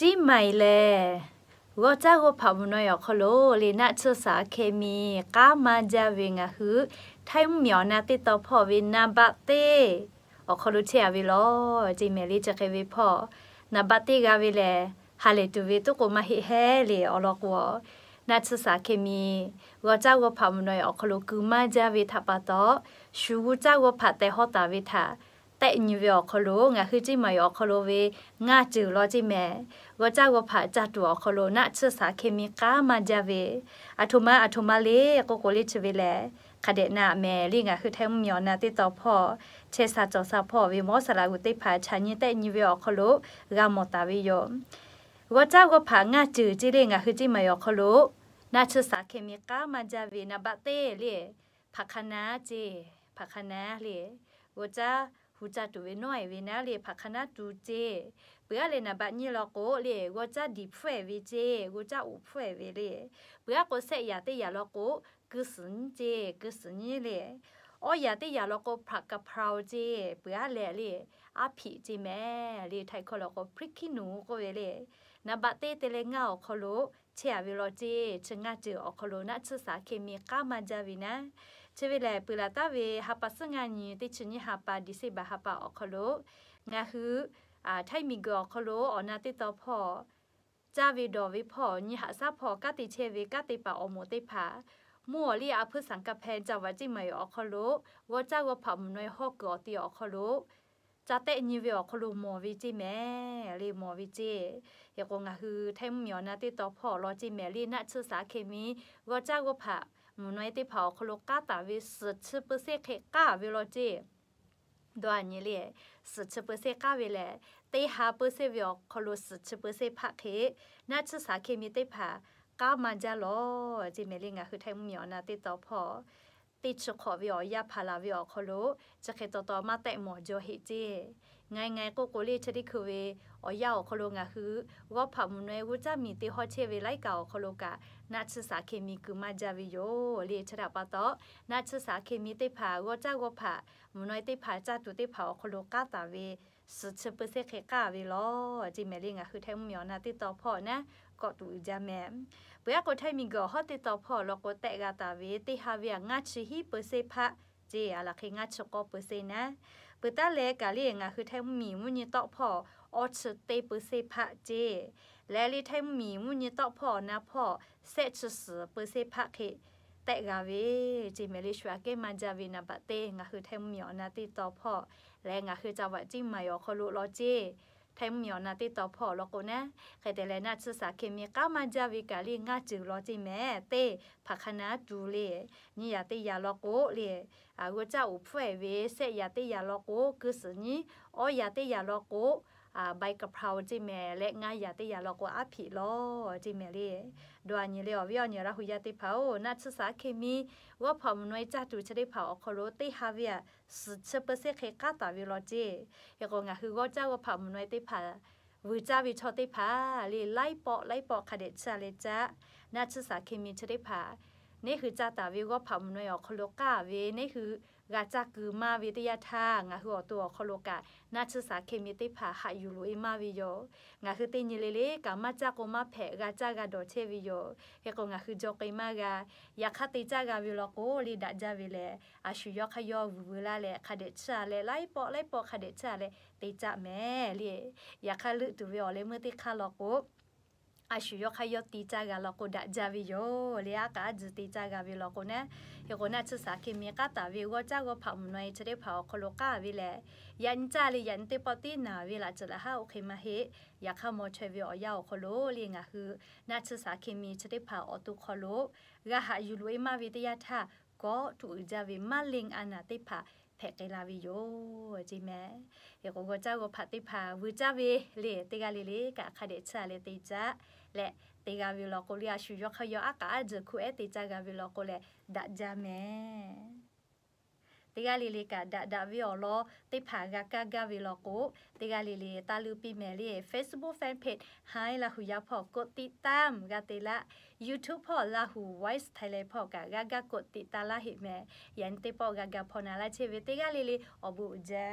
จิใหม่แลก็จ้าก็ผาบุนอยอกโลลีน่าเชื่อสาเคมีก้ามาจาเวงอะฮึไทยเหมียวนาติต่อพ่อเวนาบะเตออกโลเชียเวลอจิเมลีจะเคเวพ่อนาบะเตกาเวแลฮาเลตูเวตุกมาเฮเฮเลอลอกวอနာချစာခေမီဝါချဝဖမနွေအခလကူမကြဝေထပတော့ရှူဝချဝဖတဲ့ဟောတာဝေထแต่อินเวียคโลงะคือจิมายอคโลเวงาจือรอจิแม่ก็จ้าว่าผาจัดตัวคโลนาเชื่อสาเคมีก้ามาจาเวอัตุมาอัตุมาเลก็โกลิชเวลคาเดนาแม่ลิงะคือแทมยอนาติต่อพ่อ เชสาจอสาพ่อวิมอสลากุติผาชาญิแต่อินเวอยคโลกามอตาวิโยว่าเจ้าก็ผางาจือจิเลงะคือจิมายอคโลนาเชือสาเคมีก้ามาจาเวนาบะเต้เลผักคนะเจผักคนะเลว่าจ้าผูจัดตัวน้อยเวนาเลผักคณะดูเจเปื้อเลยนะบัดนี้เราโกเลยกูจะดีเฟ่เวเจกูจะอุเฟ่เวเลยเปื้อกูเสียอยากได้อยากเราโกกอสนเจกอสนนี่เลยอ๋ออยากได้ยาเราโกผักกะเพราเจ เปื้อเลยเลยอาผีเจแม่เลยไทยคนเราโกพริกขี้หนูก็เวเลยนะบัดเตเตเลงเอาเขาโลเชียวิโรเจชงาเจออคโลนะชื่อสาเคมีก้ามาจาวินะเชเวลปืระตาเวฮับปัสงานยีติชนิฮับปาดิเซบาฮับปาออคโลงาฮืออ่าไทมีกอคโลออนาติตอพอจาวีดอวิพอญิฮาซาพอกาติเชวิกาติปาอโมติผามัวลีอาพืสังกะแพนจาวัจิไมออคโลว่าจ้าวผามนอยฮอกกอติออคโลจะเตนิเวอคลมอวิจิแม่ลีมอวิจิเากงาฮือไทมีอนาติตอพอลอจิแมลีนะชื่อสาเคมีว่าจ้าวผบမနွိုင်းတိဖောက်ခလိုကာတာဝိစချပစေခေကာဝီလိုဂျီဒွာညီလေစချပစေကာဝီလေတေဟာပစေဝောခလိုစချပစေဖခေနာချစာခေမီတေဖာကာမန်ဂျာလောဂျီမေလင်ငါခုထိုင်မြောနာတေတော့ဖော်ติดชขอวิอยาพาลาวิอคโลจะเคตตอมาแตะหมอโจอฮิจีง่ายง่ายก็โกลีชดิคือเวอยาอคโลงะคือว่าผามุนเววุจะมีติฮอเชเวไลเก่าคลุกะ นัชสาเคมีคือมาจาวิโยเลชดาปะตอนัชสาเคมีตตผาว่าจ้าว่าผามุนเวเตผาจะตุตตผาคลุกะตาเวสุดเชปเซเคก้าวิลอจิเมลิงอะคือไทยมีอนะติดต่อพ่อนะก็ดูจาแม่เบื่อก็ไทยมีก็ฮอติดต่อพ่อแล้วก็แตะกาตาเวติฮาเวียงาชิฮิเปเซพะเจอะไรเคงาชกอเปเซนะเปิดตาเลกาเลียงอะคือไทยมีมุญต่อพ่อออชเตเปเซพะเจและลิไทยมีมุญต่อพ่อนะพ่อเซชสเปเซพะเคแต่กาเวจิเมลิชวาเกมันจาวินาบะเตงอะคือไทยมีอนะติดต่อพ่อแรงอะคือจะว่าจิ้มมายอคลุลอจีไทยมีอนาติต่อพอลกูนะใครแต่แลนาศึกษาเคมีก้ามาจาวิกาลีง่าจือลอจีแม่เต้ผักคณะจูเล่นี่ยาเตยาลอกูเล่อากูเจ้าอุพเวเสยาเตยาลอกูคือสินี้อ๋อยาเตยาลอกูใบกะเพราจิเมและง่ายยาติยาลอกว่าอภิลอจิเมลีดวนี่เลียววิอนี่ราหุยาติเผานัดศึกษาเคมี ว่าผอมน้อยจ้าดูจะได้เผาอคโรติฮาเวียสุดเชเปเซเคกาตาวิโลจียกงะคือก็เจ้าว่าผอมน้อยติผาวิจาวิชอติผาลีไล่ปอไล่ปอคาเดชาเลจ้านัดศึกษาเคมีจะได้ผานี่คือจ้าตาวิว่าผอมน้อยอคโรกาเวนี่คือกาจากือมาวิทยาทางาหัวตัวคโลกะนาชสาเคมีติผาหาอยู่ลุยมาวิโยงาคือตินเลเลกามาจากมาแผกาจากาดอเชวิโยเฮกงาคือจกมากายาคติจากาวิโลโกลิดาจาวิเลอาชุยอขยอวุลาเลคาเดชาเลไลปอไลปอคาเดชาเลติจะแม่เลียาคาลึตุวิโอเลเมื่อติคาลโกอาชิยะขยอยตีจากาลกูดะจาวิโยเลียกาจุตีจากาวิลกูเนี่ยยุน่ชจะสักมีกาตาวิวกจ้าก็พผาหน่อยจะได้ผาคลกาวิแลยันจาริยันเตปตินาวิลาจะละห้าโอเคมาเฮอยากข้ามอชวิอยาวคลเลียงาะคือ นัชสักมีจะได้ผาอตุคลกะหายุลุยมาวิทยาท่าကောထုကြဝီမလင်အနာတိဖာဖက်ကေလာဝီယိုဂျီမဲရေကိုကကြောက်ဖတ်တိဖာဝူကြဝီလေတေကလေးလေးကခတဲ့ချာလေတေချာလက်တေကဝီလောကိုလျာရှူရခရအကာဂျခုအတေချာကဝီလောကိုလေဒါဂျာမဲတေကလေးလေးကဒါဒါဗီော်လောတိဖာကကကဗီလောကိုတေကလေးလေးတာလူပိမယ်လေး Facebook Fan Page ဟိုင်းလာဟူရဖို့ကိုတိတမ်ကတေလာ YouTube ဖို့လာဟူ Voice Thailand ဖို့ကကကကိုတိတလာဟိမယ်ယန်တေဖို့ကကဖော်နာလာချေဝေတေကလေးလေးအဘူဂျာ